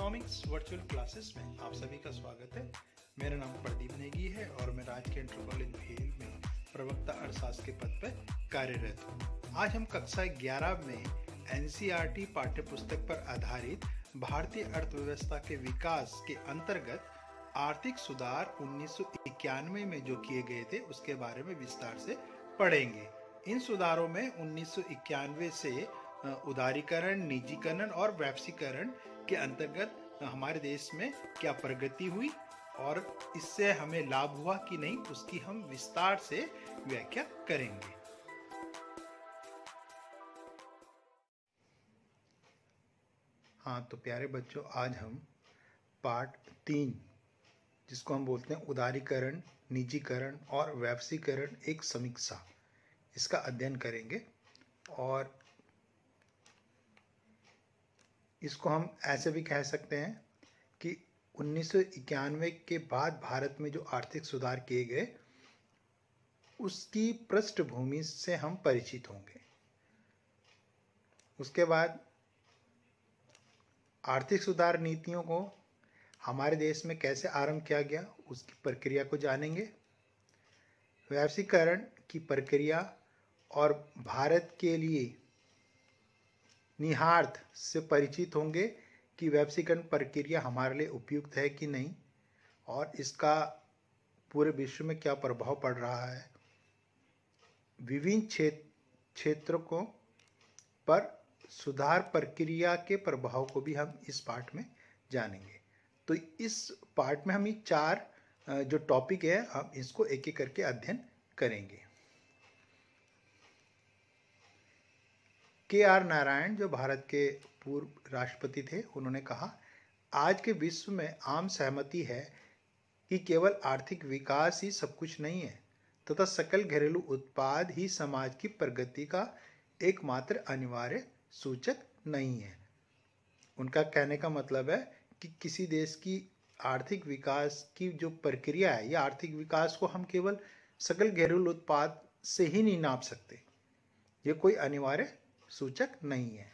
economics virtual classes में आप सभी का स्वागत है मेरा नाम प्रदीप नेगी है और मैं राज्य के इंटरकॉलेज भेल में प्रवक्ता अर्थशास्त्र के पद पर कार्यरत हूँ आज हम कक्षा ग्यारह में एन e पाठ्य पुस्तक पर आधारित भारतीय अर्थव्यवस्था के विकास के अंतर्गत आर्थिक सुधार उन्नीस में जो किए गए थे उसके बारे में विस्तार से पढ़ेंगे इन सुधारों में उन्नीस से उदारीकरण निजीकरण और वैप्सीकरण के अंतर्गत हमारे देश में क्या प्रगति हुई और इससे हमें लाभ हुआ कि नहीं उसकी हम विस्तार से व्याख्या करेंगे हाँ तो प्यारे बच्चों आज हम पार्ट तीन जिसको हम बोलते हैं उदारीकरण निजीकरण और व्यापसीकरण एक समीक्षा इसका अध्ययन करेंगे और इसको हम ऐसे भी कह सकते हैं कि उन्नीस के बाद भारत में जो आर्थिक सुधार किए गए उसकी पृष्ठभूमि से हम परिचित होंगे उसके बाद आर्थिक सुधार नीतियों को हमारे देश में कैसे आरंभ किया गया उसकी प्रक्रिया को जानेंगे वैश्वीकरण की प्रक्रिया और भारत के लिए निहार्थ से परिचित होंगे कि वैप्सीकरण प्रक्रिया हमारे लिए उपयुक्त है कि नहीं और इसका पूरे विश्व में क्या प्रभाव पड़ रहा है विभिन्न क्षेत्र क्षेत्र को पर सुधार प्रक्रिया के प्रभाव को भी हम इस पाठ में जानेंगे तो इस पाठ में हम ये चार जो टॉपिक है हम इसको एक एक करके अध्ययन करेंगे के आर नारायण जो भारत के पूर्व राष्ट्रपति थे उन्होंने कहा आज के विश्व में आम सहमति है कि केवल आर्थिक विकास ही सब कुछ नहीं है तथा सकल घरेलू उत्पाद ही समाज की प्रगति का एकमात्र अनिवार्य सूचक नहीं है उनका कहने का मतलब है कि किसी देश की आर्थिक विकास की जो प्रक्रिया है या आर्थिक विकास को हम केवल सकल घरेलू उत्पाद से ही नहीं नाप सकते ये कोई अनिवार्य सूचक नहीं है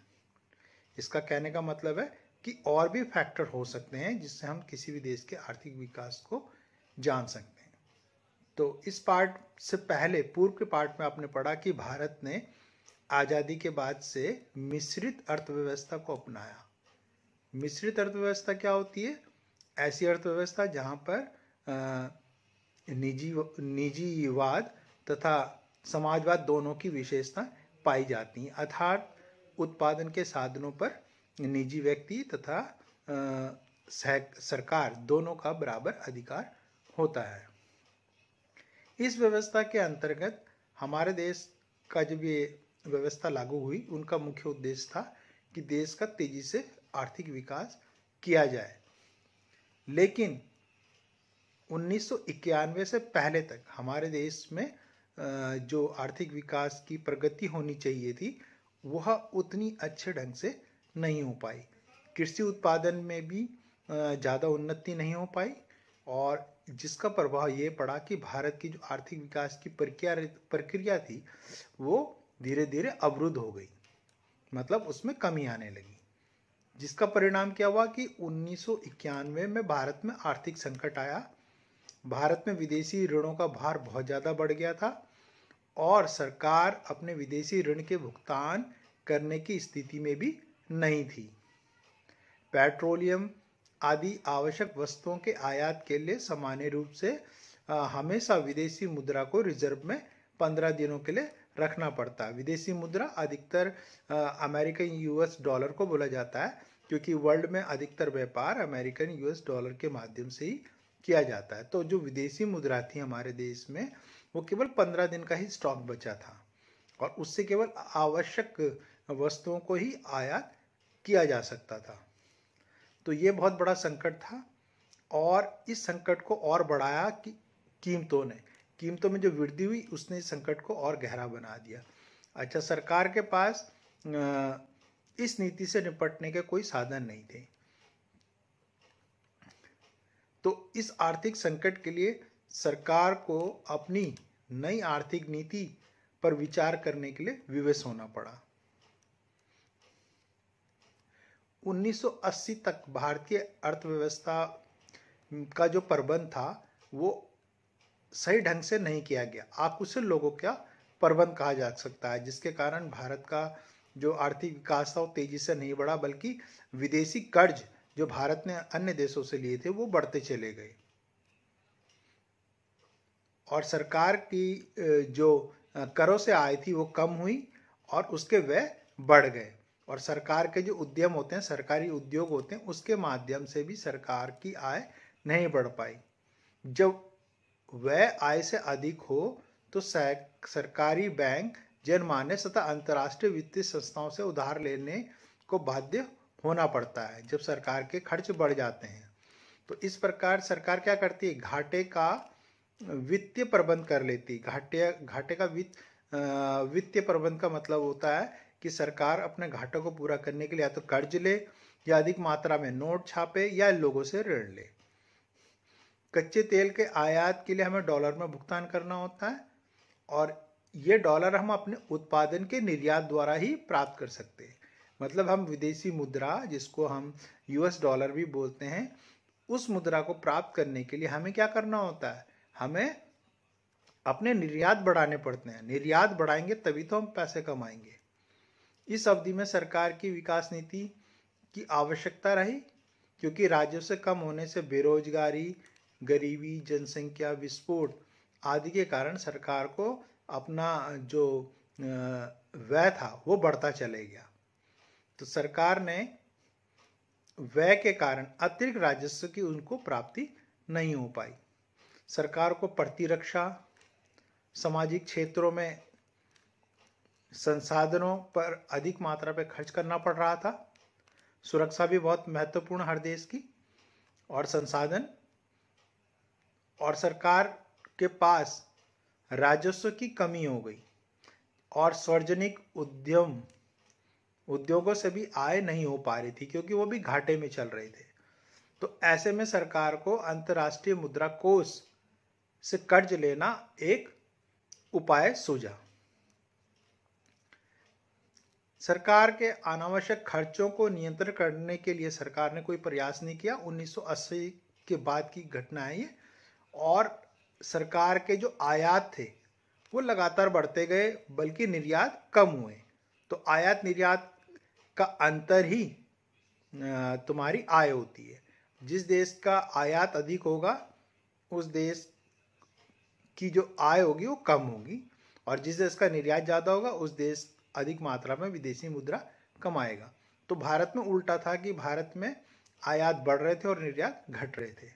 इसका कहने का मतलब है कि और भी फैक्टर हो सकते हैं जिससे हम किसी भी देश के आर्थिक विकास को जान सकते हैं तो इस पार्ट से पहले पूर्व के पार्ट में आपने पढ़ा कि भारत ने आज़ादी के बाद से मिश्रित अर्थव्यवस्था को अपनाया मिश्रित अर्थव्यवस्था क्या होती है ऐसी अर्थव्यवस्था जहाँ पर निजी निजीवाद तथा समाजवाद दोनों की विशेषता पाई जाती हैं अर्थात उत्पादन के साधनों पर निजी व्यक्ति तथा सरकार दोनों का बराबर अधिकार होता है इस व्यवस्था के अंतर्गत हमारे देश का जब ये व्यवस्था लागू हुई उनका मुख्य उद्देश्य था कि देश का तेजी से आर्थिक विकास किया जाए लेकिन उन्नीस से पहले तक हमारे देश में जो आर्थिक विकास की प्रगति होनी चाहिए थी वह उतनी अच्छे ढंग से नहीं हो पाई कृषि उत्पादन में भी ज़्यादा उन्नति नहीं हो पाई और जिसका प्रभाव ये पड़ा कि भारत की जो आर्थिक विकास की प्रक्रिया प्रक्रिया थी वो धीरे धीरे अवरुद्ध हो गई मतलब उसमें कमी आने लगी जिसका परिणाम क्या हुआ कि उन्नीस में भारत में आर्थिक संकट आया भारत में विदेशी ऋणों का भार बहुत ज़्यादा बढ़ गया था और सरकार अपने विदेशी ऋण के भुगतान करने की स्थिति में भी नहीं थी पेट्रोलियम आदि आवश्यक वस्तुओं के आयात के लिए सामान्य रूप से हमेशा विदेशी मुद्रा को रिजर्व में पंद्रह दिनों के लिए रखना पड़ता है विदेशी मुद्रा अधिकतर अमेरिकन यूएस डॉलर को बोला जाता है क्योंकि वर्ल्ड में अधिकतर व्यापार अमेरिकन यूएस डॉलर के माध्यम से ही किया जाता है तो जो विदेशी मुद्रा थी हमारे देश में वो केवल पंद्रह दिन का ही स्टॉक बचा था और उससे केवल आवश्यक वस्तुओं को ही आयात किया जा सकता था तो ये बहुत बड़ा संकट था और इस संकट को और बढ़ाया कि कीमतों ने कीमतों में जो वृद्धि हुई उसने इस संकट को और गहरा बना दिया अच्छा सरकार के पास इस नीति से निपटने के कोई साधन नहीं थे तो इस आर्थिक संकट के लिए सरकार को अपनी नई आर्थिक नीति पर विचार करने के लिए विवश होना पड़ा 1980 तक भारतीय अर्थव्यवस्था का जो प्रबंध था वो सही ढंग से नहीं किया गया आकुशल लोगों का प्रबंध कहा जा सकता है जिसके कारण भारत का जो आर्थिक विकास था वो तेजी से नहीं बढ़ा बल्कि विदेशी कर्ज जो भारत ने अन्य देशों से लिए थे वो बढ़ते चले गए और सरकार की जो करों से आय थी वो कम हुई और उसके व्यय बढ़ गए और सरकार के जो उद्यम होते हैं सरकारी उद्योग होते हैं उसके माध्यम से भी सरकार की आय नहीं बढ़ पाई जब व्यय आय से अधिक हो तो सरकारी बैंक जनमानस तथा अंतर्राष्ट्रीय वित्तीय संस्थाओं से उधार लेने को बाध्य होना पड़ता है जब सरकार के खर्च बढ़ जाते हैं तो इस प्रकार सरकार क्या करती है घाटे का वित्तीय प्रबंध कर लेती घाटे घाटे का वित्त वित्तीय प्रबंध का मतलब होता है कि सरकार अपने घाटों को पूरा करने के लिए या तो कर्ज ले या अधिक मात्रा में नोट छापे या लोगों से ऋण ले कच्चे तेल के आयात के लिए हमें डॉलर में भुगतान करना होता है और ये डॉलर हम अपने उत्पादन के निर्यात द्वारा ही प्राप्त कर सकते हैं मतलब हम विदेशी मुद्रा जिसको हम यूएस डॉलर भी बोलते हैं उस मुद्रा को प्राप्त करने के लिए हमें क्या करना होता है हमें अपने निर्यात बढ़ाने पड़ते हैं निर्यात बढ़ाएंगे तभी तो हम पैसे कमाएंगे इस अवधि में सरकार की विकास नीति की आवश्यकता रही क्योंकि राज्यों से कम होने से बेरोजगारी गरीबी जनसंख्या विस्फोट आदि के कारण सरकार को अपना जो व्यय था वो बढ़ता चले गया तो सरकार ने व्यय के कारण अतिरिक्त राजस्व की उनको प्राप्ति नहीं हो पाई सरकार को प्रतिरक्षा सामाजिक क्षेत्रों में संसाधनों पर अधिक मात्रा पर खर्च करना पड़ रहा था सुरक्षा भी बहुत महत्वपूर्ण हर देश की और संसाधन और सरकार के पास राजस्व की कमी हो गई और सार्वजनिक उद्यम उद्योगों से भी आय नहीं हो पा रही थी क्योंकि वो भी घाटे में चल रहे थे तो ऐसे में सरकार को अंतर्राष्ट्रीय मुद्रा कोष से कर्ज लेना एक उपाय सूझा सरकार के अनावश्यक खर्चों को नियंत्रण करने के लिए सरकार ने कोई प्रयास नहीं किया 1980 के बाद की घटना है ये और सरकार के जो आयात थे वो लगातार बढ़ते गए बल्कि निर्यात कम हुए तो आयात निर्यात का अंतर ही तुम्हारी आय होती है जिस देश का आयात अधिक होगा उस देश की जो आय होगी वो कम होगी और जिस देश का निर्यात ज़्यादा होगा उस देश अधिक मात्रा में विदेशी मुद्रा कमाएगा तो भारत में उल्टा था कि भारत में आयात बढ़ रहे थे और निर्यात घट रहे थे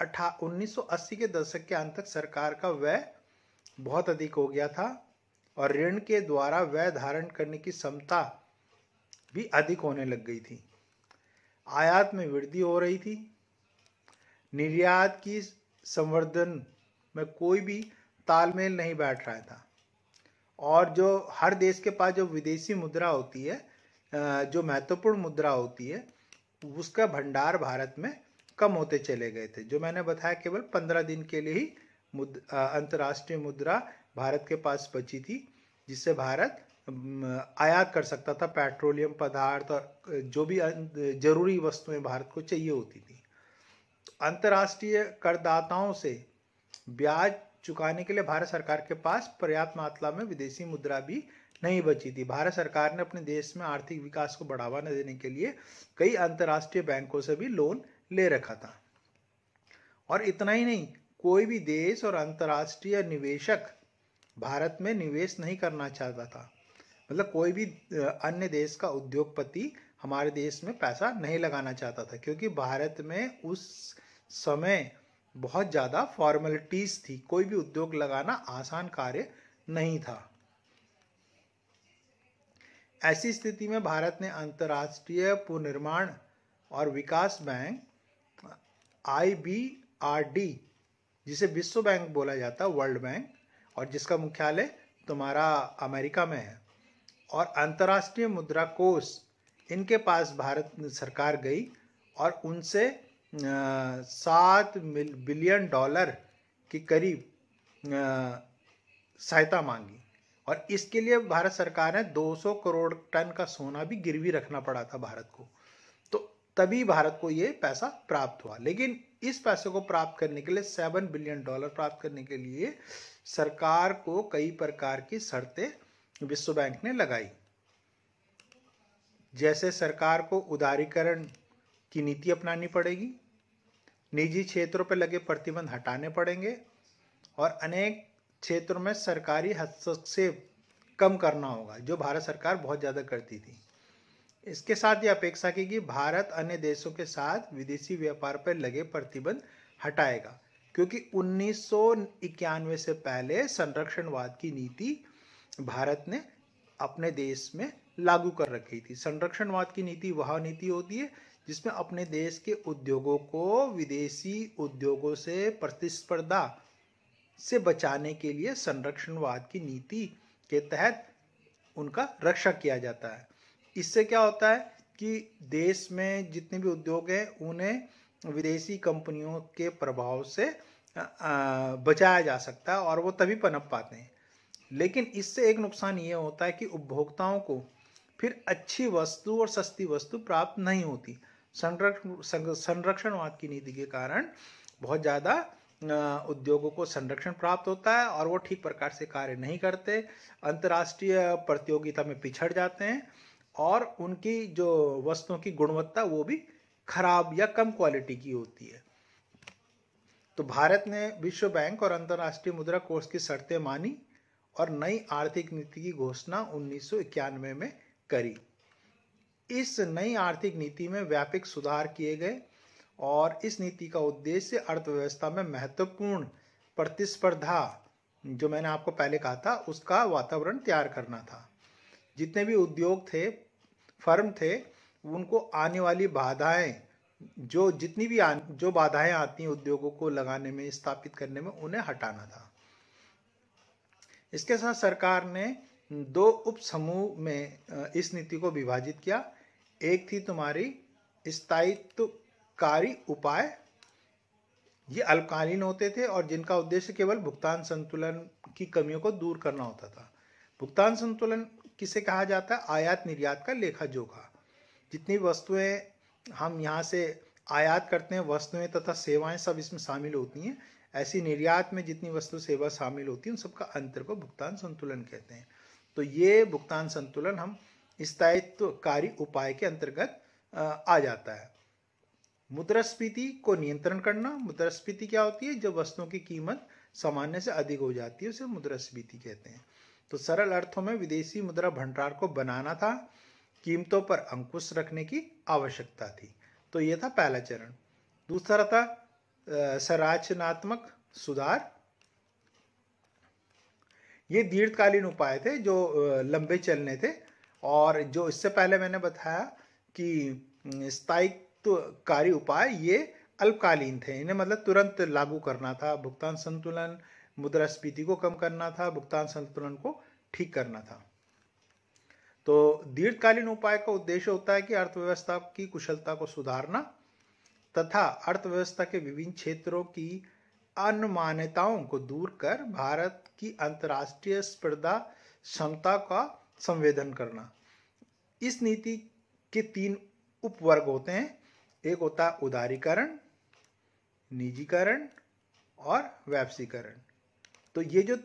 अठा के दशक के अंत तक सरकार का व्यय बहुत अधिक हो गया था और ऋण के द्वारा व्यय धारण करने की क्षमता भी अधिक होने लग गई थी आयात में वृद्धि हो रही थी निर्यात की संवर्धन में कोई भी तालमेल नहीं बैठ रहा था और जो हर देश के पास जो विदेशी मुद्रा होती है जो महत्वपूर्ण मुद्रा होती है उसका भंडार भारत में कम होते चले गए थे जो मैंने बताया केवल पंद्रह दिन के लिए ही मुद, अंतर्राष्ट्रीय मुद्रा भारत के पास बची थी जिससे भारत आयात कर सकता था पेट्रोलियम पदार्थ और जो भी जरूरी वस्तुएं भारत को चाहिए होती थी अंतर्राष्ट्रीय करदाताओं से ब्याज चुकाने के लिए भारत सरकार के पास पर्याप्त मात्रा में विदेशी मुद्रा भी नहीं बची थी भारत सरकार ने अपने देश में आर्थिक विकास को बढ़ावा न देने के लिए कई अंतर्राष्ट्रीय बैंकों से भी लोन ले रखा था और इतना ही नहीं कोई भी देश और अंतर्राष्ट्रीय निवेशक भारत में निवेश नहीं करना चाहता था मतलब कोई भी अन्य देश का उद्योगपति हमारे देश में पैसा नहीं लगाना चाहता था क्योंकि भारत में उस समय बहुत ज़्यादा फॉर्मेलिटीज़ थी कोई भी उद्योग लगाना आसान कार्य नहीं था ऐसी स्थिति में भारत ने अंतर्राष्ट्रीय पुनर्निर्माण और विकास बैंक आईबीआरडी जिसे विश्व बैंक बोला जाता है वर्ल्ड बैंक और जिसका मुख्यालय तुम्हारा अमेरिका में है और अंतर्राष्ट्रीय मुद्रा कोष इनके पास भारत सरकार गई और उनसे सात बिलियन डॉलर के करीब सहायता मांगी और इसके लिए भारत सरकार ने 200 करोड़ टन का सोना भी गिरवी रखना पड़ा था भारत को तो तभी भारत को ये पैसा प्राप्त हुआ लेकिन इस पैसे को प्राप्त करने के लिए सेवन बिलियन डॉलर प्राप्त करने के लिए सरकार को कई प्रकार की शर्तें विश्व बैंक ने लगाई जैसे सरकार को उदारीकरण की नीति अपनानी पड़ेगी निजी क्षेत्रों पर लगे प्रतिबंध हटाने पड़ेंगे और अनेक क्षेत्रों में सरकारी हस्तक्षेप कम करना होगा जो भारत सरकार बहुत ज़्यादा करती थी इसके साथ ये अपेक्षा की कि भारत अन्य देशों के साथ विदेशी व्यापार पर लगे प्रतिबंध हटाएगा क्योंकि उन्नीस से पहले संरक्षणवाद की नीति भारत ने अपने देश में लागू कर रखी थी संरक्षणवाद की नीति वह नीति होती है जिसमें अपने देश के उद्योगों को विदेशी उद्योगों से प्रतिस्पर्धा से बचाने के लिए संरक्षणवाद की नीति के तहत उनका रक्षा किया जाता है इससे क्या होता है कि देश में जितने भी उद्योग हैं उन्हें विदेशी कंपनियों के प्रभाव से बचाया जा सकता है और वो तभी पनप पाते हैं लेकिन इससे एक नुकसान ये होता है कि उपभोक्ताओं को फिर अच्छी वस्तु और सस्ती वस्तु प्राप्त नहीं होती संरक्षण संरक्षणवाद की नीति के कारण बहुत ज़्यादा उद्योगों को संरक्षण प्राप्त होता है और वो ठीक प्रकार से कार्य नहीं करते अंतर्राष्ट्रीय प्रतियोगिता में पिछड़ जाते हैं और उनकी जो वस्तुओं की गुणवत्ता वो भी खराब या कम क्वालिटी की होती है तो भारत ने विश्व बैंक और अंतर्राष्ट्रीय मुद्रा कोष की शर्तें मानी और नई आर्थिक नीति की घोषणा उन्नीस में करी इस नई आर्थिक नीति में व्यापक सुधार किए गए और इस नीति का उद्देश्य अर्थव्यवस्था में महत्वपूर्ण प्रतिस्पर्धा जो मैंने आपको पहले कहा था उसका वातावरण तैयार करना था जितने भी उद्योग थे फर्म थे उनको आने वाली बाधाएं जो जितनी भी आ, जो बाधाएं आती हैं उद्योगों को लगाने में स्थापित करने में उन्हें हटाना था इसके साथ सरकार ने दो उपसमूह में इस नीति को विभाजित किया एक थी तुम्हारी स्थायित्वकारी उपाय ये अल्पकालीन होते थे और जिनका उद्देश्य केवल भुगतान संतुलन की कमियों को दूर करना होता था भुगतान संतुलन किसे कहा जाता है आयात निर्यात का लेखा जोखा जितनी वस्तुएं हम यहाँ से आयात करते हैं वस्तुएं तथा सेवाएं सब इसमें शामिल होती हैं ऐसी निर्यात में जितनी वस्तु सेवा शामिल होती है उन सबका अंतर को भुगतान संतुलन कहते हैं तो ये भुगतान संतुलन हम स्थायित्वकारी उपाय के अंतर्गत आ जाता है मुद्रास्फीति को नियंत्रण करना मुद्रास्फीति क्या होती है जब वस्तुओं की कीमत सामान्य से अधिक हो जाती है उसे मुद्रास्फीति कहते हैं तो सरल अर्थों में विदेशी मुद्रा भंडार को बनाना था कीमतों पर अंकुश रखने की आवश्यकता थी तो यह था पहला चरण दूसरा था संरचनात्मक सुधार ये दीर्घकालीन उपाय थे जो लंबे चलने थे और जो इससे पहले मैंने बताया कि स्थायित्वकारी उपाय ये अल्पकालीन थे इन्हें मतलब तुरंत लागू करना था भुगतान संतुलन मुद्रास्फीति को कम करना था भुगतान संतुलन को ठीक करना था तो दीर्घकालीन उपाय का उद्देश्य होता है कि अर्थव्यवस्था की कुशलता को सुधारना तथा अर्थव्यवस्था के विभिन्न क्षेत्रों की अनुमान्यताओं को दूर कर भारत की अंतर्राष्ट्रीय स्पर्धा क्षमता का संवेदन करना इस नीति के तीन उपवर्ग होते हैं एक होता है उदारीकरण निजीकरण और वैपसीकरण तो ये जो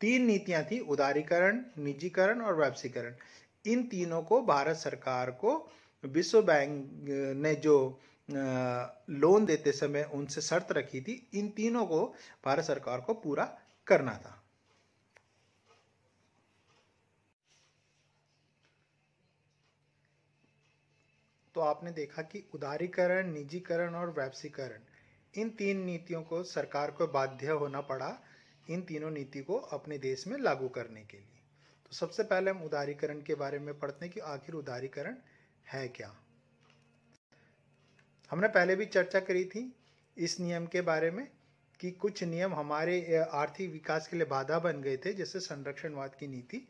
तीन नीतियां थी उदारीकरण निजीकरण और वैपसीकरण इन तीनों को भारत सरकार को विश्व बैंक ने जो लोन देते समय उनसे शर्त रखी थी इन तीनों को भारत सरकार को पूरा करना था तो आपने देखा कि उदारीकरण निजीकरण और वैप्सीकरण इन तीन नीतियों को सरकार को बाध्य होना पड़ा इन तीनों नीति को अपने देश में लागू करने के लिए तो सबसे पहले हम उदारीकरण के बारे में पढ़ते हैं कि आखिर उदारीकरण है क्या हमने पहले भी चर्चा करी थी इस नियम के बारे में कि कुछ नियम हमारे आर्थिक विकास के लिए बाधा बन गए थे जैसे संरक्षणवाद की नीति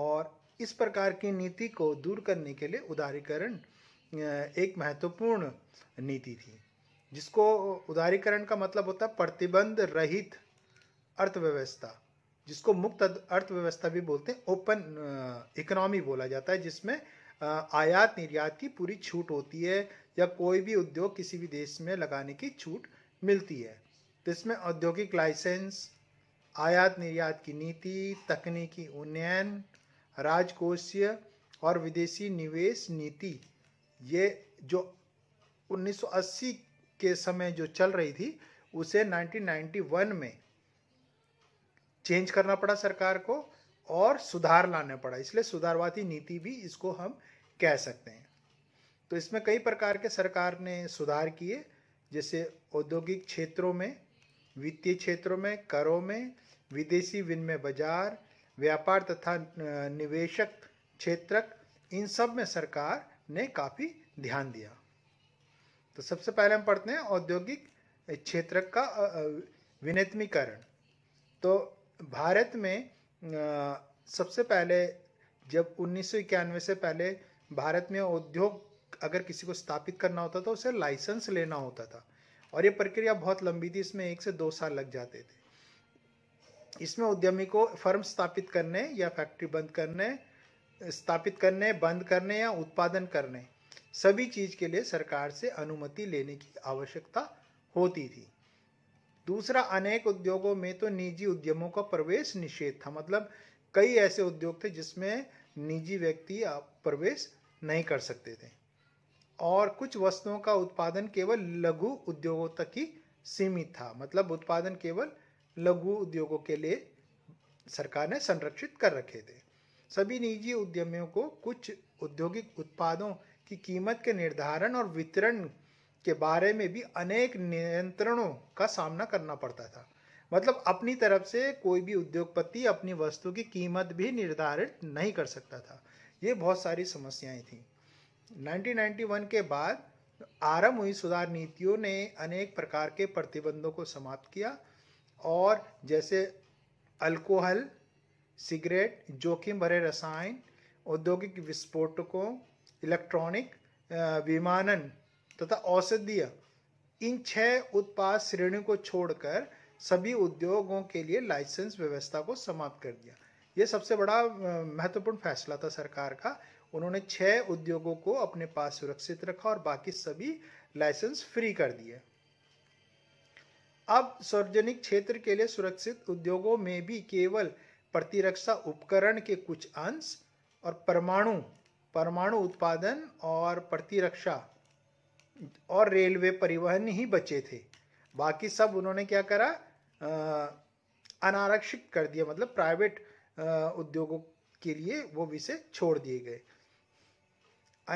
और इस प्रकार की नीति को दूर करने के लिए उदारीकरण एक महत्वपूर्ण नीति थी जिसको उदारीकरण का मतलब होता है प्रतिबंध रहित अर्थव्यवस्था जिसको मुक्त अर्थव्यवस्था भी बोलते हैं ओपन इकोनॉमी बोला जाता है जिसमें आयात निर्यात की पूरी छूट होती है या कोई भी उद्योग किसी भी देश में लगाने की छूट मिलती है तो इसमें औद्योगिक लाइसेंस आयात निर्यात की नीति तकनीकी उन्नयन राजकोषीय और विदेशी निवेश नीति ये जो 1980 के समय जो चल रही थी उसे 1991 में चेंज करना पड़ा सरकार को और सुधार लाना पड़ा इसलिए सुधारवादी नीति भी इसको हम कह सकते हैं तो इसमें कई प्रकार के सरकार ने सुधार किए जैसे औद्योगिक क्षेत्रों में वित्तीय क्षेत्रों में करों में विदेशी विनिमय बाजार व्यापार तथा निवेशक क्षेत्रक इन सब में सरकार ने काफ़ी ध्यान दिया तो सबसे पहले हम पढ़ते हैं औद्योगिक क्षेत्र का विनियमिकरण तो भारत में सबसे पहले जब उन्नीस से पहले भारत में उद्योग अगर किसी को स्थापित करना होता था उसे लाइसेंस लेना होता था और ये प्रक्रिया बहुत लंबी थी इसमें एक से दो साल लग जाते थे इसमें उद्यमी को फर्म स्थापित करने या फैक्ट्री बंद करने स्थापित करने बंद करने या उत्पादन करने सभी चीज के लिए सरकार से अनुमति लेने की आवश्यकता होती थी दूसरा अनेक उद्योगों में तो निजी उद्यमों का प्रवेश निषेध था मतलब कई ऐसे उद्योग थे जिसमें निजी व्यक्ति प्रवेश नहीं कर सकते थे और कुछ वस्तुओं का उत्पादन केवल लघु उद्योगों तक ही सीमित था मतलब उत्पादन केवल लघु उद्योगों के लिए सरकार ने संरक्षित कर रखे थे सभी निजी उद्यमियों को कुछ औद्योगिक उत्पादों की कीमत के निर्धारण और वितरण के बारे में भी अनेक नियंत्रणों का सामना करना पड़ता था मतलब अपनी तरफ से कोई भी उद्योगपति अपनी वस्तु की कीमत भी निर्धारित नहीं कर सकता था ये बहुत सारी समस्याएं थीं 1991 के बाद आरंभ हुई सुधार नीतियों ने अनेक प्रकार के प्रतिबंधों को समाप्त किया और जैसे अल्कोहल सिगरेट जोखिम भरे रसायन औद्योगिक विस्फोटकों इलेक्ट्रॉनिक विमानन तथा औषधीय इन छह उत्पाद श्रेणी को छोड़कर सभी उद्योगों के लिए लाइसेंस व्यवस्था को समाप्त कर दिया ये सबसे बड़ा महत्वपूर्ण फैसला था सरकार का उन्होंने छह उद्योगों को अपने पास सुरक्षित रखा और बाकी सभी लाइसेंस फ्री कर दिए अब सार्वजनिक क्षेत्र के लिए सुरक्षित उद्योगों में भी केवल प्रतिरक्षा उपकरण के कुछ अंश और परमाणु परमाणु उत्पादन और प्रतिरक्षा और रेलवे परिवहन ही बचे थे बाकी सब उन्होंने क्या करा अनारक्षित कर दिया मतलब प्राइवेट उद्योगों के लिए वो विषय छोड़ दिए गए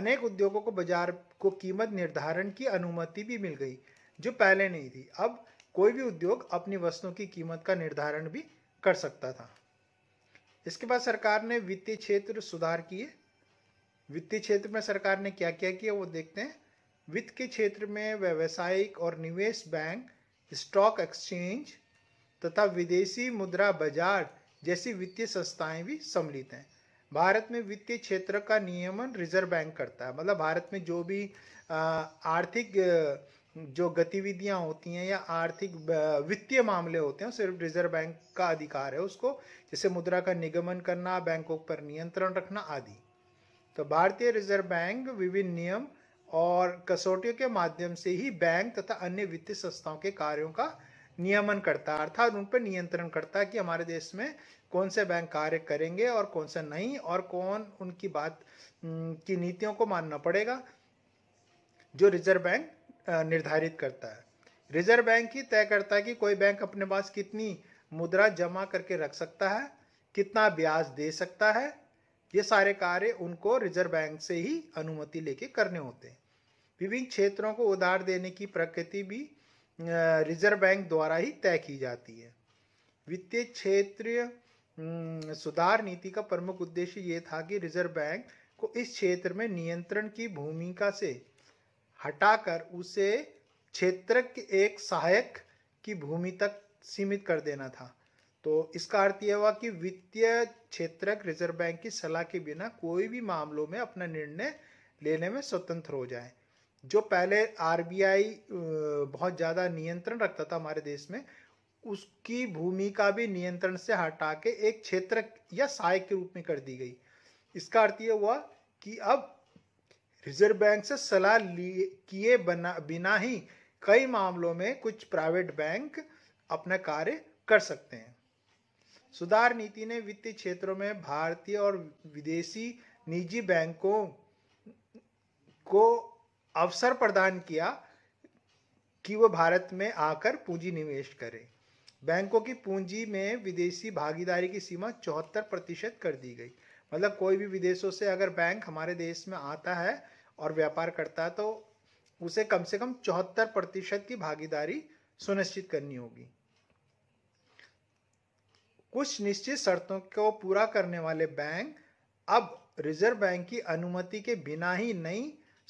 अनेक उद्योगों को बाजार को कीमत निर्धारण की अनुमति भी मिल गई जो पहले नहीं थी अब कोई भी उद्योग अपनी वस्तुओं की कीमत का निर्धारण भी कर सकता था इसके बाद सरकार ने वित्तीय क्षेत्र सुधार किए वित्तीय क्षेत्र में सरकार ने क्या क्या किया वो देखते हैं वित्त के क्षेत्र में व्यावसायिक और निवेश बैंक स्टॉक एक्सचेंज तथा विदेशी मुद्रा बाजार जैसी वित्तीय संस्थाएं भी सम्मिलित हैं भारत में वित्तीय क्षेत्र का नियमन रिजर्व बैंक करता है मतलब भारत में जो भी आर्थिक जो गतिविधियां होती हैं या आर्थिक वित्तीय मामले होते हैं सिर्फ रिजर्व बैंक का अधिकार है उसको जैसे मुद्रा का निगमन करना बैंकों पर नियंत्रण रखना आदि तो भारतीय रिजर्व बैंक विभिन्न नियम और कसौटियों के माध्यम से ही बैंक तथा अन्य वित्तीय संस्थाओं के कार्यों का नियमन करता है अर्थात उन पर नियंत्रण करता है कि हमारे देश में कौन से बैंक कार्य करेंगे और कौन से नहीं और कौन उनकी बात की नीतियों को मानना पड़ेगा जो रिजर्व बैंक निर्धारित करता है रिजर्व बैंक ही तय करता है कि कोई बैंक अपने पास कितनी मुद्रा जमा करके रख सकता है कितना ब्याज दे सकता है ये सारे कार्य उनको रिजर्व बैंक से ही अनुमति लेके करने होते हैं विभिन्न क्षेत्रों को उधार देने की प्रकृति भी रिजर्व बैंक द्वारा ही तय की जाती है वित्तीय क्षेत्रीय सुधार नीति का प्रमुख उद्देश्य ये था कि रिजर्व बैंक को इस क्षेत्र में नियंत्रण की भूमिका से हटाकर उसे क्षेत्र के एक सहायक की भूमि तक सीमित कर देना था तो इसका अर्थ यह हुआ कि वित्तीय क्षेत्र रिजर्व बैंक की सलाह के बिना कोई भी मामलों में अपना निर्णय लेने में स्वतंत्र हो जाए जो पहले आरबीआई बहुत ज़्यादा नियंत्रण रखता था हमारे देश में उसकी भूमिका भी नियंत्रण से हटा के एक क्षेत्र या सहायक के रूप में कर दी गई इसका अर्थ यह हुआ कि अब रिजर्व बैंक से सलाह लिए किए बना बिना ही कई मामलों में कुछ प्राइवेट बैंक अपना कार्य कर सकते हैं सुधार नीति ने वित्तीय क्षेत्रों में भारतीय और विदेशी निजी बैंकों को अवसर प्रदान किया कि वह भारत में आकर पूंजी निवेश करें बैंकों की पूंजी में विदेशी भागीदारी की सीमा चौहत्तर प्रतिशत कर दी गई मतलब कोई भी विदेशों से अगर बैंक हमारे देश में आता है और व्यापार करता है तो उसे कम से कम चौहत्तर प्रतिशत की भागीदारी सुनिश्चित करनी होगी कुछ निश्चित शर्तों को पूरा करने वाले बैंक अब रिजर्व बैंक की अनुमति के बिना ही नई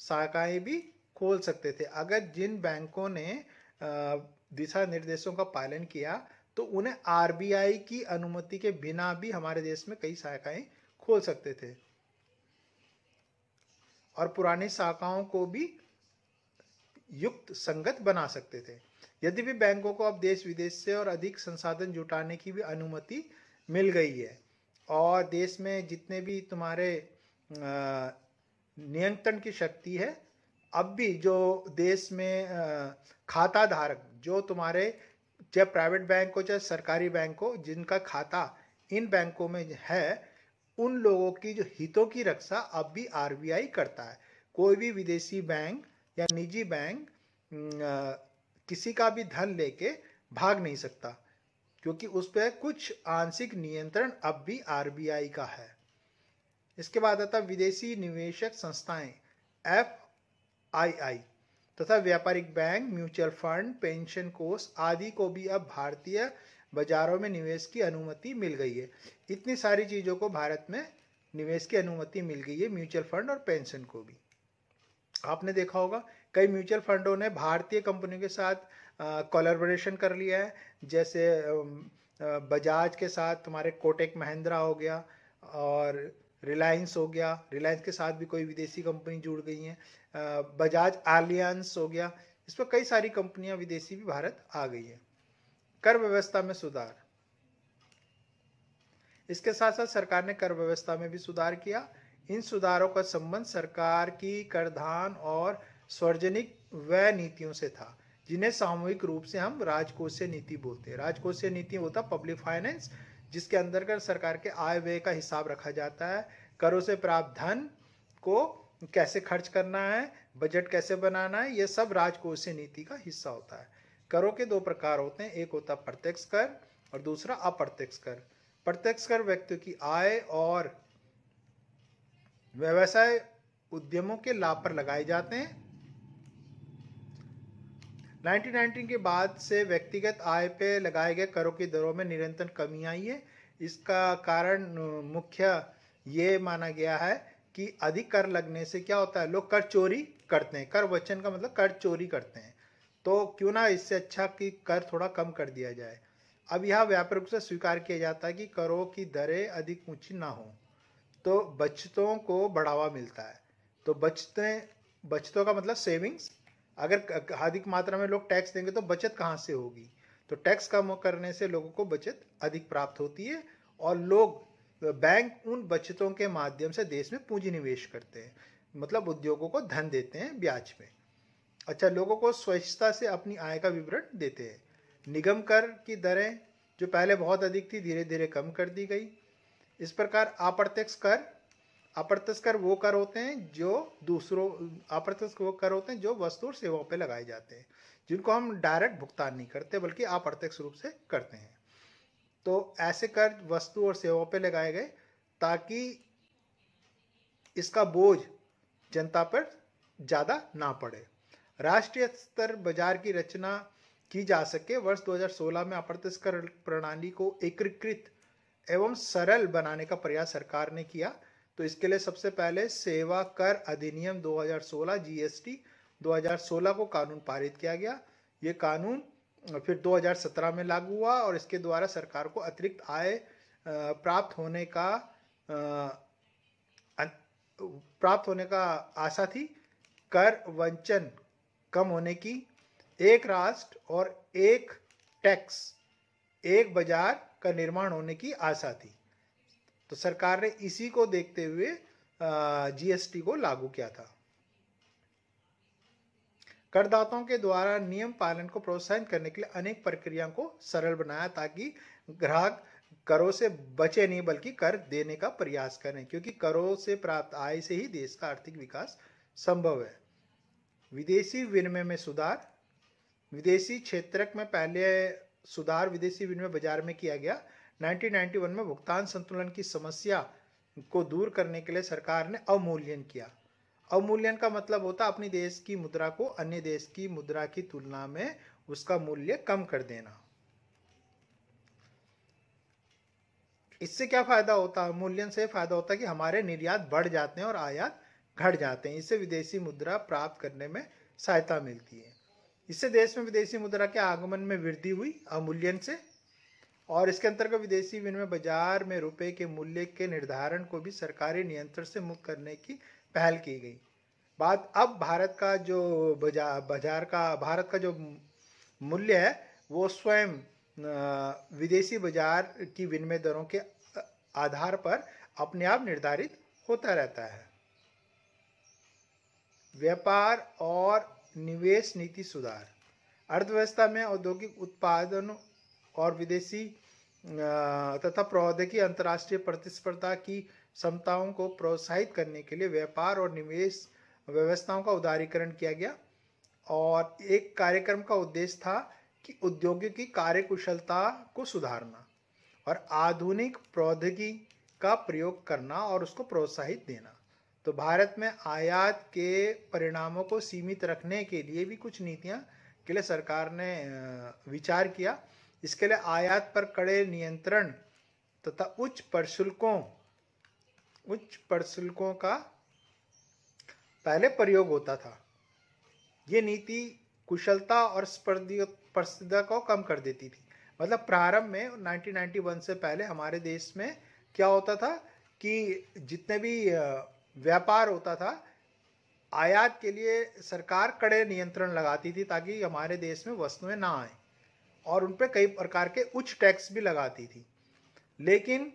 शाखाएं भी खोल सकते थे अगर जिन बैंकों ने दिशा निर्देशों का पालन किया तो उन्हें आरबीआई की अनुमति के बिना भी हमारे देश में कई शाखाएं खोल सकते थे और पुरानी शाखाओं को भी युक्त संगत बना सकते थे यदि भी बैंकों को अब देश विदेश से और अधिक संसाधन जुटाने की भी अनुमति मिल गई है और देश में जितने भी तुम्हारे नियंत्रण की शक्ति है अब भी जो देश में खाता धारक जो तुम्हारे चाहे प्राइवेट बैंक हो चाहे सरकारी बैंक हो जिनका खाता इन बैंकों में है उन लोगों की जो हितों की रक्षा अब भी आरबीआई करता है कोई भी विदेशी बैंक या निजी बैंक किसी का भी धन लेके भाग नहीं सकता क्योंकि उस पर कुछ आंशिक नियंत्रण अब भी आरबीआई का है इसके बाद आता विदेशी निवेशक संस्थाएं एफ आई आई तथा व्यापारिक बैंक म्यूचुअल फंड पेंशन कोष आदि को भी अब भारतीय बाजारों में निवेश की अनुमति मिल गई है इतनी सारी चीज़ों को भारत में निवेश की अनुमति मिल गई है म्यूचुअल फंड और पेंशन को भी आपने देखा होगा कई म्यूचुअल फंडों ने भारतीय कंपनियों के साथ कोलेबोरेशन कर लिया है जैसे बजाज के साथ हमारे कोटेक महिंद्रा हो गया और रिलायंस हो गया रिलायंस के साथ भी कोई विदेशी कंपनी जुड़ गई है बजाज आलियंस हो गया इस पर कई सारी कंपनियां विदेशी भी भारत आ गई हैं कर व्यवस्था में सुधार इसके साथ साथ सरकार ने कर व्यवस्था में भी सुधार किया इन सुधारों का संबंध सरकार की करधान और सार्वजनिक व्यय नीतियों से था जिन्हें सामूहिक रूप से हम राजकोषीय नीति बोलते हैं राजकोषीय नीति होता पब्लिक फाइनेंस जिसके अंतर्गत सरकार के आय व्यय का हिसाब रखा जाता है करों से प्राप्त धन को कैसे खर्च करना है बजट कैसे बनाना है यह सब राजकोषीय नीति का हिस्सा होता है करों के दो प्रकार होते हैं एक होता प्रत्यक्ष कर और दूसरा अप्रत्यक्ष कर प्रत्यक्ष कर व्यक्ति की आय और व्यवसाय उद्यमों के लाभ पर लगाए जाते हैं 1919 के बाद से व्यक्तिगत आय पे लगाए गए करों की दरों में निरंतर कमी आई है इसका कारण मुख्य ये माना गया है कि अधिक कर लगने से क्या होता है लोग कर चोरी करते हैं कर वचन का मतलब कर चोरी करते हैं तो क्यों ना इससे अच्छा कि कर थोड़ा कम कर दिया जाए अब यह व्यापक रूप से स्वीकार किया जाता है कि करों की दरें अधिक ऊंची ना हो तो बचतों को बढ़ावा मिलता है तो बचतें बचतों का मतलब सेविंग्स अगर अधिक मात्रा में लोग टैक्स देंगे तो बचत कहाँ से होगी तो टैक्स कम करने से लोगों को बचत अधिक प्राप्त होती है और लोग बैंक उन बचतों के माध्यम से देश में पूंजी निवेश करते हैं मतलब उद्योगों को धन देते हैं ब्याज में अच्छा लोगों को स्वच्छता से अपनी आय का विवरण देते हैं निगम कर की दरें जो पहले बहुत अधिक थी धीरे धीरे कम कर दी गई इस प्रकार अप्रत्यक्ष कर अप्रत्यक्ष कर वो कर होते हैं जो दूसरों अप्रत्यक्ष वो कर होते हैं जो वस्तु और सेवाओं पर लगाए जाते हैं जिनको हम डायरेक्ट भुगतान नहीं करते बल्कि अप्रत्यक्ष रूप से करते हैं तो ऐसे कर वस्तु और सेवाओं पर लगाए गए ताकि इसका बोझ जनता पर ज़्यादा ना पड़े राष्ट्रीय स्तर बाजार की रचना की जा सके वर्ष 2016 में अप्रत्यक्ष कर प्रणाली को एकीकृत एवं सरल बनाने का प्रयास सरकार ने किया तो इसके लिए सबसे पहले सेवा कर अधिनियम 2016 जीएसटी 2016 को कानून पारित किया गया ये कानून फिर 2017 में लागू हुआ और इसके द्वारा सरकार को अतिरिक्त आय प्राप्त होने का प्राप्त होने का आशा थी कर वंचन कम होने की एक राष्ट्र और एक टैक्स एक बाजार का निर्माण होने की आशा थी तो सरकार ने इसी को देखते हुए जीएसटी को लागू किया था करदाताओं के द्वारा नियम पालन को प्रोत्साहित करने के लिए अनेक प्रक्रियाओं को सरल बनाया ताकि ग्राहक करों से बचे नहीं बल्कि कर देने का प्रयास करें क्योंकि करों से प्राप्त आय से ही देश का आर्थिक विकास संभव है विदेशी विनिमय में सुधार विदेशी क्षेत्रक में पहले सुधार विदेशी विनिमय बाजार में किया गया 1991 में भुगतान संतुलन की समस्या को दूर करने के लिए सरकार ने अवमूल्यन किया अवमूल्यन का मतलब होता अपनी देश की मुद्रा को अन्य देश की मुद्रा की तुलना में उसका मूल्य कम कर देना इससे क्या फायदा होता है मूल्यन से फायदा होता है कि हमारे निर्यात बढ़ जाते हैं और आयात घट जाते हैं इससे विदेशी मुद्रा प्राप्त करने में सहायता मिलती है इससे देश में विदेशी मुद्रा के आगमन में वृद्धि हुई अमूल्यन से और इसके अंतर्गत विदेशी विनिमय बाजार में रुपए के मूल्य के निर्धारण को भी सरकारी नियंत्रण से मुक्त करने की पहल की गई बात अब भारत का जो बाजार बाजार का भारत का जो मूल्य है वो स्वयं विदेशी बाजार की विनिमय दरों के आधार पर अपने आप निर्धारित होता रहता है व्यापार और निवेश नीति सुधार अर्थव्यवस्था में औद्योगिक उत्पादन और विदेशी तथा प्रौद्योगिकी अंतर्राष्ट्रीय प्रतिस्पर्धा की क्षमताओं को प्रोत्साहित करने के लिए व्यापार और निवेश व्यवस्थाओं का उदारीकरण किया गया और एक कार्यक्रम का उद्देश्य था कि उद्योगों की कार्यकुशलता को सुधारना और आधुनिक प्रौद्योगिकी का प्रयोग करना और उसको प्रोत्साहित देना तो भारत में आयात के परिणामों को सीमित रखने के लिए भी कुछ नीतियां के लिए सरकार ने विचार किया इसके लिए आयात पर कड़े नियंत्रण तथा तो उच्च प्रशुल्कों उच्च प्रशुल्कों का पहले प्रयोग होता था ये नीति कुशलता और स्पर्धा को कम कर देती थी मतलब प्रारंभ में 1991 से पहले हमारे देश में क्या होता था कि जितने भी व्यापार होता था आयात के लिए सरकार कड़े नियंत्रण लगाती थी ताकि हमारे देश में वस्तुएं ना आए और उन पर कई प्रकार के उच्च टैक्स भी लगाती थी लेकिन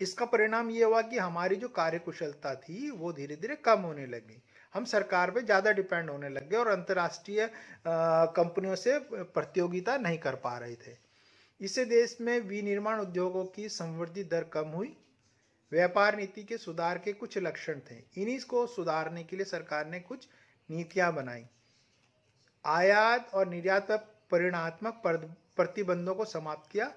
इसका परिणाम ये हुआ कि हमारी जो कार्यकुशलता थी वो धीरे धीरे कम होने लगी हम सरकार पे ज़्यादा डिपेंड होने लग गए और अंतर्राष्ट्रीय कंपनियों से प्रतियोगिता नहीं कर पा रहे थे इससे देश में विनिर्माण उद्योगों की संवृद्धि दर कम हुई व्यापार नीति के सुधार के कुछ लक्षण थे इन्हीं को सुधारने के लिए सरकार ने कुछ नीतियां बनाई आयात और निर्यात पर परिणात्मक प्रतिबंधों को समाप्त किया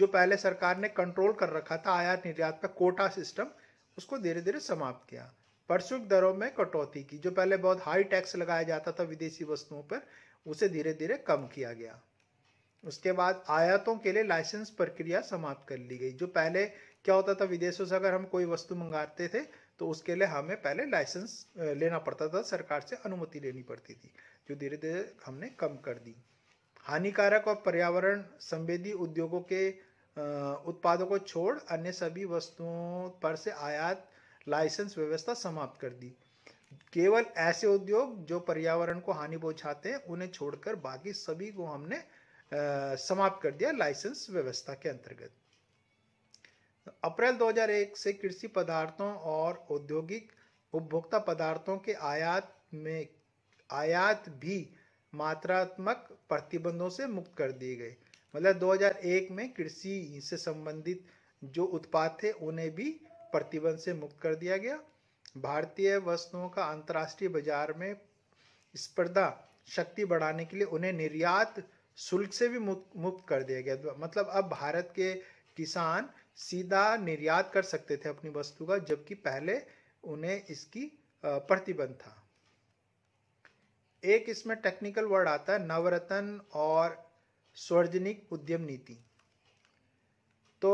जो पहले सरकार ने कंट्रोल कर रखा था आयात निर्यात का कोटा सिस्टम उसको धीरे धीरे समाप्त किया प्रशुल्क दरों में कटौती की जो पहले बहुत हाई टैक्स लगाया जाता था विदेशी वस्तुओं पर उसे धीरे धीरे कम किया गया उसके बाद आयातों के लिए लाइसेंस प्रक्रिया समाप्त कर ली गई जो पहले क्या होता था विदेशों से अगर हम कोई वस्तु मंगाते थे तो उसके लिए हमें पहले लाइसेंस लेना पड़ता था सरकार से अनुमति लेनी पड़ती थी जो धीरे धीरे हमने कम कर दी हानिकारक और पर्यावरण संवेदी उद्योगों के उत्पादों को छोड़ अन्य सभी वस्तुओं पर से आयात लाइसेंस व्यवस्था समाप्त कर दी केवल ऐसे उद्योग जो पर्यावरण को हानि पहुंचाते हैं उन्हें छोड़कर बाकी सभी को हमने समाप्त कर दिया लाइसेंस व्यवस्था के अंतर्गत अप्रैल 2001 से कृषि पदार्थों और औद्योगिक उपभोक्ता पदार्थों के आयात में आयात भी मात्रात्मक प्रतिबंधों से मुक्त कर दिए गए मतलब 2001 में कृषि से संबंधित जो उत्पाद थे उन्हें भी प्रतिबंध से मुक्त कर दिया गया भारतीय वस्तुओं का अंतर्राष्ट्रीय बाजार में स्पर्धा शक्ति बढ़ाने के लिए उन्हें निर्यात शुल्क से भी मुक्त कर दिया गया मतलब अब भारत के किसान सीधा निर्यात कर सकते थे अपनी वस्तु का जबकि पहले उन्हें इसकी प्रतिबंध था एक इसमें टेक्निकल वर्ड आता है नवरत्न और सार्वजनिक उद्यम नीति तो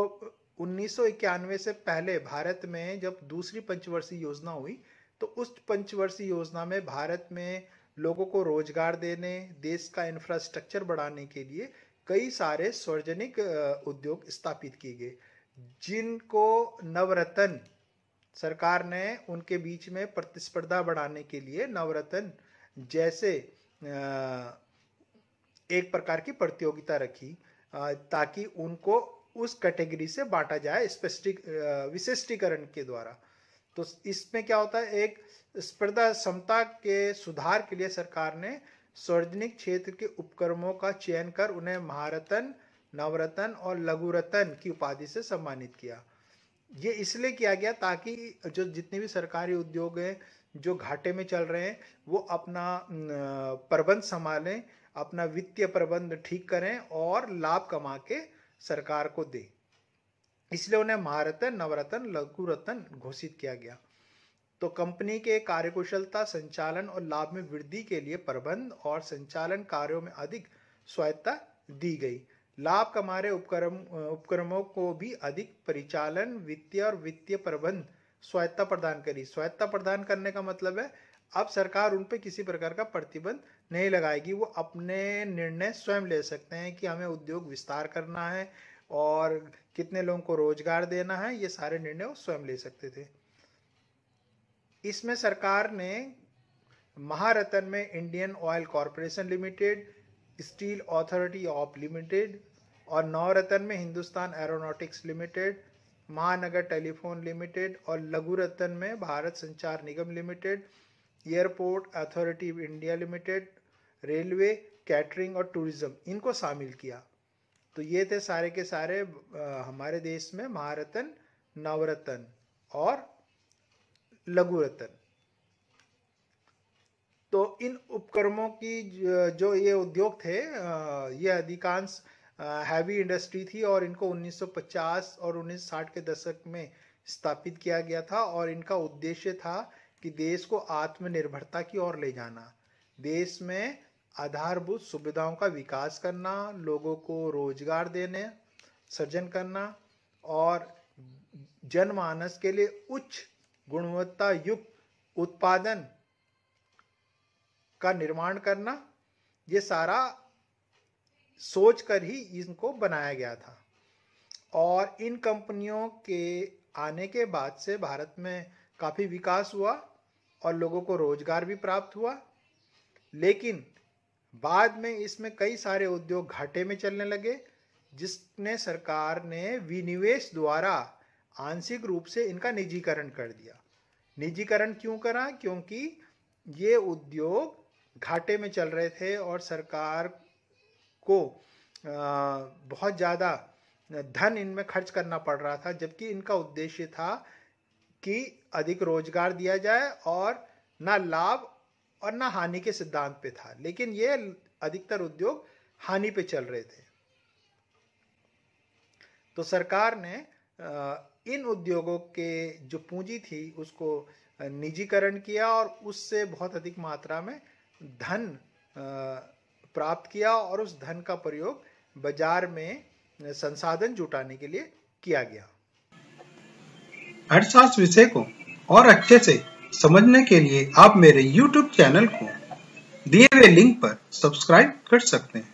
1991 से पहले भारत में जब दूसरी पंचवर्षीय योजना हुई तो उस पंचवर्षीय योजना में भारत में लोगों को रोजगार देने देश का इंफ्रास्ट्रक्चर बढ़ाने के लिए कई सारे सार्वजनिक उद्योग स्थापित किए गए जिनको नवरत्न सरकार ने उनके बीच में प्रतिस्पर्धा बढ़ाने के लिए नवरत्न जैसे एक प्रकार की प्रतियोगिता रखी ताकि उनको उस कैटेगरी से बांटा जाए स्पेसिफिक विशिष्टीकरण के द्वारा तो इसमें क्या होता है एक स्पर्धा क्षमता के सुधार के लिए सरकार ने सार्वजनिक क्षेत्र के उपक्रमों का चयन कर उन्हें महारतन नवरत्न और लघु रत्न की उपाधि से सम्मानित किया ये इसलिए किया गया ताकि जो जितने भी सरकारी उद्योग हैं जो घाटे में चल रहे हैं वो अपना प्रबंध संभालें अपना वित्तीय प्रबंध ठीक करें और लाभ कमा के सरकार को दें इसलिए उन्हें महारत्न नवरत्न लघु रत्न घोषित किया गया तो कंपनी के कार्यकुशलता संचालन और लाभ में वृद्धि के लिए प्रबंध और संचालन कार्यों में अधिक स्वायत्ता दी गई लाभ कमा रहे उपक्रम उपक्रमों को भी अधिक परिचालन वित्तीय और वित्तीय प्रबंध स्वायत्ता प्रदान करी स्वायत्ता प्रदान करने का मतलब है अब सरकार उन पर किसी प्रकार का प्रतिबंध नहीं लगाएगी वो अपने निर्णय स्वयं ले सकते हैं कि हमें उद्योग विस्तार करना है और कितने लोगों को रोजगार देना है ये सारे निर्णय वो स्वयं ले सकते थे इसमें सरकार ने महारतन में Indian Oil Corporation Limited Steel Authority of Limited और नवरत्न में Hindustan Aeronautics Limited Mahanagar Telephone Limited और लघु रतन में Bharat Sanchar Nigam Limited Airport Authority of India Limited Railway Catering और टूरिज्म इनको शामिल किया तो ये थे सारे के सारे हमारे देश में महारतन नवरत्न और लघु रतन तो इन उपक्रमों की जो ये उद्योग थे ये अधिकांश हैवी इंडस्ट्री थी और इनको 1950 और 1960 के दशक में स्थापित किया गया था और इनका उद्देश्य था कि देश को आत्मनिर्भरता की ओर ले जाना देश में आधारभूत सुविधाओं का विकास करना लोगों को रोजगार देने सृजन करना और जनमानस के लिए उच्च गुणवत्ता युक्त उत्पादन का निर्माण करना ये सारा सोच कर ही इनको बनाया गया था और इन कंपनियों के आने के बाद से भारत में काफ़ी विकास हुआ और लोगों को रोजगार भी प्राप्त हुआ लेकिन बाद में इसमें कई सारे उद्योग घाटे में चलने लगे जिसने सरकार ने विनिवेश द्वारा आंशिक रूप से इनका निजीकरण कर दिया निजीकरण क्यों करा क्योंकि ये उद्योग घाटे में चल रहे थे और सरकार को बहुत ज़्यादा धन इनमें खर्च करना पड़ रहा था जबकि इनका उद्देश्य था कि अधिक रोजगार दिया जाए और ना लाभ और ना हानि के सिद्धांत पे था लेकिन ये अधिकतर उद्योग हानि पे चल रहे थे तो सरकार ने इन उद्योगों के जो पूंजी थी उसको निजीकरण किया और उससे बहुत अधिक मात्रा में धन प्राप्त किया और उस धन का प्रयोग बाजार में संसाधन जुटाने के लिए किया गया अर्थशास्त्र विषय को और अच्छे से समझने के लिए आप मेरे YouTube चैनल को दिए हुए लिंक पर सब्सक्राइब कर सकते हैं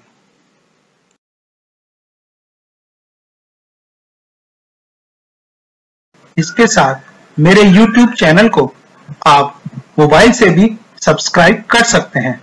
इसके साथ मेरे YouTube चैनल को आप मोबाइल से भी सब्सक्राइब कर सकते हैं